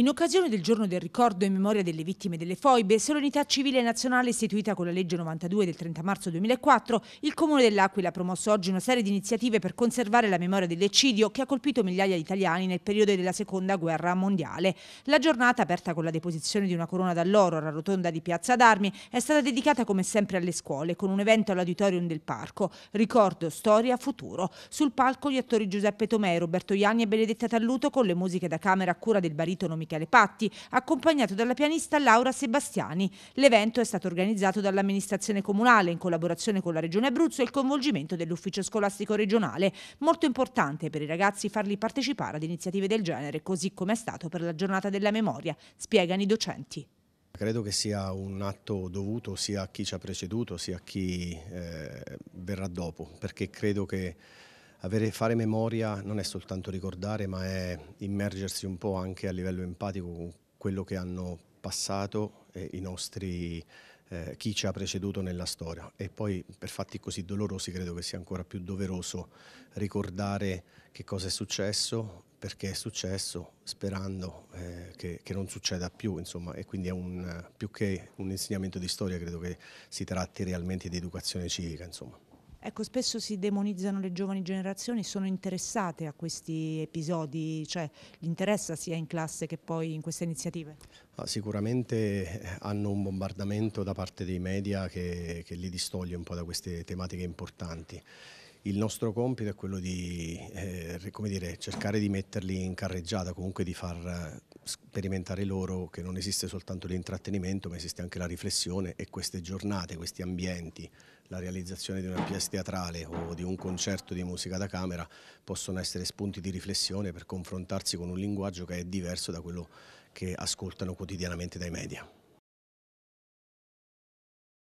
In occasione del giorno del ricordo in memoria delle vittime delle foibe, Solennità Civile Nazionale istituita con la legge 92 del 30 marzo 2004, il Comune dell'Aquila ha promosso oggi una serie di iniziative per conservare la memoria dell'eccidio che ha colpito migliaia di italiani nel periodo della Seconda Guerra Mondiale. La giornata, aperta con la deposizione di una corona d'alloro alla rotonda di Piazza d'Armi, è stata dedicata come sempre alle scuole, con un evento all'auditorium del parco. Ricordo, storia, futuro. Sul palco gli attori Giuseppe Tomei, Roberto Iani e Benedetta Talluto con le musiche da camera a cura del baritono Michele Michele Patti, accompagnato dalla pianista Laura Sebastiani. L'evento è stato organizzato dall'amministrazione comunale in collaborazione con la Regione Abruzzo e il coinvolgimento dell'ufficio scolastico regionale. Molto importante per i ragazzi farli partecipare ad iniziative del genere, così come è stato per la giornata della memoria, spiegano i docenti. Credo che sia un atto dovuto sia a chi ci ha preceduto sia a chi eh, verrà dopo, perché credo che avere, fare memoria non è soltanto ricordare, ma è immergersi un po' anche a livello empatico con quello che hanno passato i nostri, eh, chi ci ha preceduto nella storia. E poi per fatti così dolorosi credo che sia ancora più doveroso ricordare che cosa è successo, perché è successo, sperando eh, che, che, non succeda più, insomma, e quindi è un, più che un insegnamento di storia, credo che si tratti realmente di educazione civica, insomma. Ecco, spesso si demonizzano le giovani generazioni, sono interessate a questi episodi, cioè gli interessa sia in classe che poi in queste iniziative? Ah, sicuramente eh, hanno un bombardamento da parte dei media che, che li distoglie un po' da queste tematiche importanti il nostro compito è quello di eh, dire, cercare di metterli in carreggiata, comunque di far eh, sperimentare loro che non esiste soltanto l'intrattenimento ma esiste anche la riflessione e queste giornate, questi ambienti, la realizzazione di una pièce teatrale o di un concerto di musica da camera possono essere spunti di riflessione per confrontarsi con un linguaggio che è diverso da quello che ascoltano quotidianamente dai media.